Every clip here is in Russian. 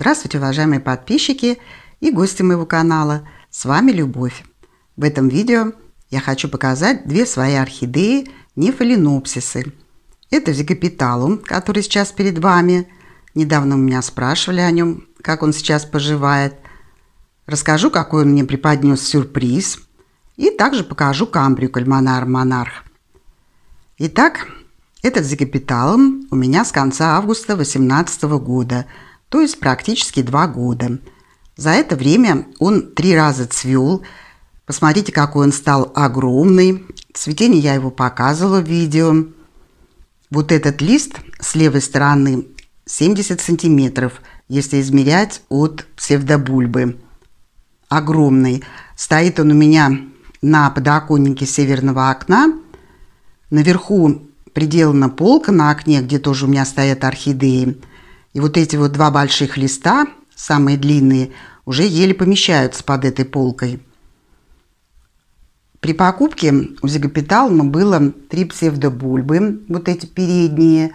Здравствуйте, уважаемые подписчики и гости моего канала. С вами Любовь. В этом видео я хочу показать две свои орхидеи нефалинопсисы. Это зигапиталум, который сейчас перед вами. Недавно у меня спрашивали о нем, как он сейчас поживает. Расскажу, какой он мне преподнес сюрприз. И также покажу камбрию кальмонар монарх. Итак, этот зигапиталум у меня с конца августа 2018 года – то есть практически два года. За это время он три раза цвел. Посмотрите, какой он стал огромный. Цветение я его показывала в видео. Вот этот лист с левой стороны 70 сантиметров, если измерять от псевдобульбы. Огромный. Стоит он у меня на подоконнике северного окна. Наверху приделана полка на окне, где тоже у меня стоят орхидеи. И вот эти вот два больших листа, самые длинные, уже еле помещаются под этой полкой. При покупке у зигопиталма было три псевдобульбы, вот эти передние,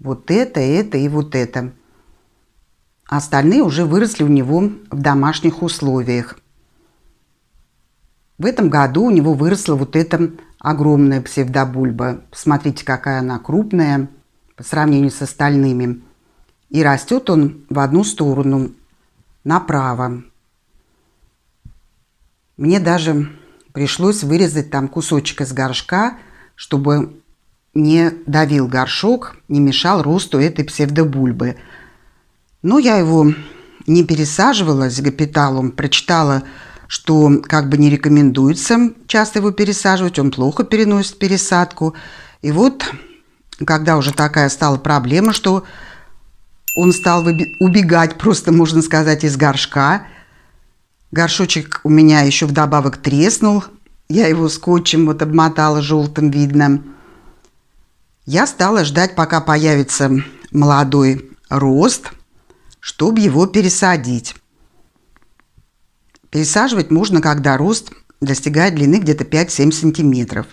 вот это, это и вот это. Остальные уже выросли у него в домашних условиях. В этом году у него выросла вот эта огромная псевдобульба. Посмотрите, какая она крупная по сравнению с остальными и растет он в одну сторону, направо. Мне даже пришлось вырезать там кусочек из горшка, чтобы не давил горшок, не мешал росту этой псевдобульбы. Но я его не пересаживала с капиталом, прочитала, что как бы не рекомендуется часто его пересаживать, он плохо переносит пересадку. И вот, когда уже такая стала проблема, что он стал убегать, просто можно сказать, из горшка. Горшочек у меня еще вдобавок треснул. Я его скотчем вот обмотала желтым, видно. Я стала ждать, пока появится молодой рост, чтобы его пересадить. Пересаживать можно, когда рост достигает длины где-то 5-7 сантиметров.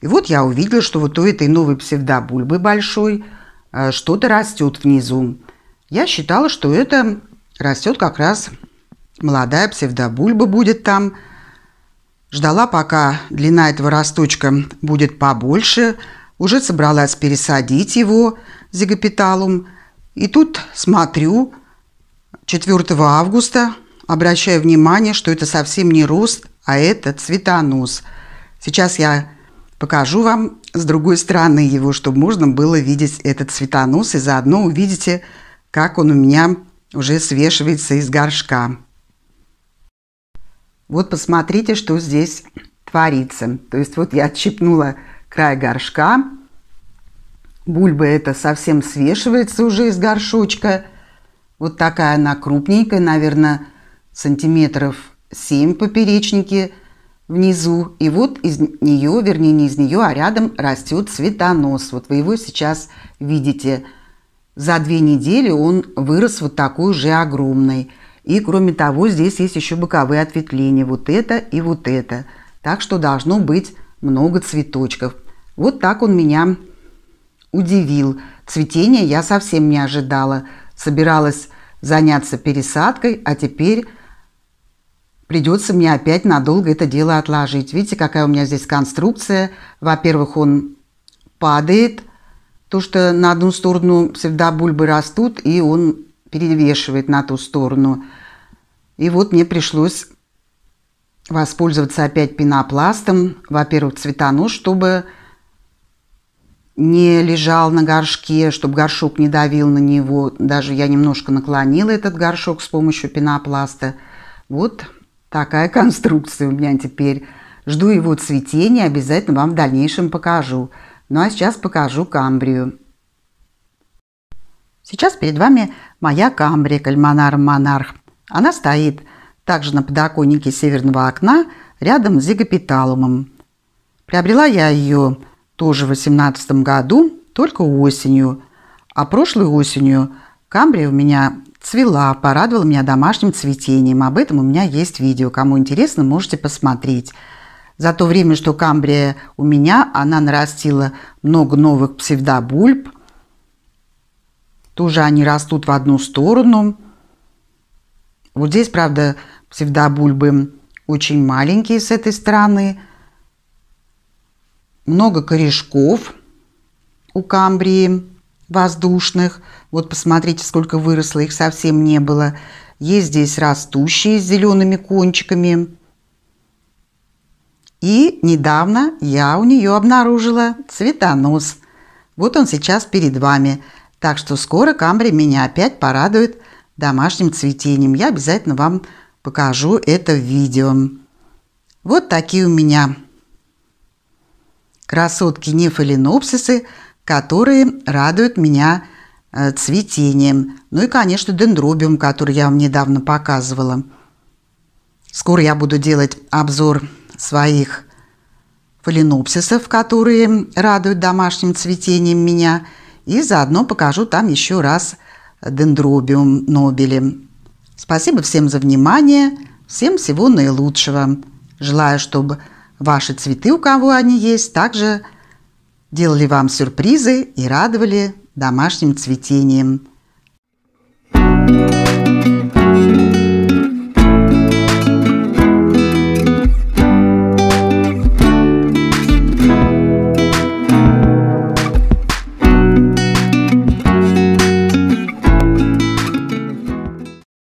И вот я увидела, что вот у этой новой псевдобульбы большой – Э, что-то растет внизу. Я считала, что это растет как раз молодая псевдобульба будет там. Ждала, пока длина этого росточка будет побольше, уже собралась пересадить его зигапиталум. И тут смотрю, 4 августа, обращая внимание, что это совсем не рост, а это цветонос. Сейчас я Покажу вам с другой стороны его, чтобы можно было видеть этот цветонос, и заодно увидите, как он у меня уже свешивается из горшка. Вот посмотрите, что здесь творится. То есть вот я отщипнула край горшка, бульба это совсем свешивается уже из горшочка. Вот такая она крупненькая, наверное, сантиметров 7 поперечники – внизу, и вот из нее, вернее не из нее, а рядом растет цветонос. Вот вы его сейчас видите. За две недели он вырос вот такой же огромный. И кроме того, здесь есть еще боковые ответвления, вот это и вот это. Так что должно быть много цветочков. Вот так он меня удивил. Цветения я совсем не ожидала. Собиралась заняться пересадкой, а теперь придется мне опять надолго это дело отложить. Видите, какая у меня здесь конструкция. Во-первых, он падает, то, что на одну сторону всегда бульбы растут, и он перевешивает на ту сторону. И вот мне пришлось воспользоваться опять пенопластом, во-первых, цветонос, чтобы не лежал на горшке, чтобы горшок не давил на него. Даже я немножко наклонила этот горшок с помощью пенопласта. Вот Такая конструкция у меня теперь. Жду его цветения, обязательно вам в дальнейшем покажу. Ну а сейчас покажу камбрию. Сейчас перед вами моя камбрия кальмонар монарх. Она стоит также на подоконнике северного окна рядом с Зигопиталумом. Приобрела я ее тоже в 2018 году, только осенью. А прошлой осенью камбрия у меня Цвела, порадовала меня домашним цветением. Об этом у меня есть видео. Кому интересно, можете посмотреть. За то время, что камбрия у меня, она нарастила много новых псевдобульб. Тоже они растут в одну сторону. Вот здесь, правда, псевдобульбы очень маленькие с этой стороны. Много корешков у камбрии воздушных. Вот посмотрите, сколько выросло, их совсем не было. Есть здесь растущие с зелеными кончиками. И недавно я у нее обнаружила цветонос. Вот он сейчас перед вами. Так что скоро камбри меня опять порадует домашним цветением. Я обязательно вам покажу это в видео. Вот такие у меня красотки нефалинопсисы – которые радуют меня э, цветением. Ну и, конечно, дендробиум, который я вам недавно показывала. Скоро я буду делать обзор своих фаленопсисов, которые радуют домашним цветением меня. И заодно покажу там еще раз дендробиум нобели. Спасибо всем за внимание. Всем всего наилучшего. Желаю, чтобы ваши цветы, у кого они есть, также радовали делали вам сюрпризы и радовали домашним цветением. Thank you.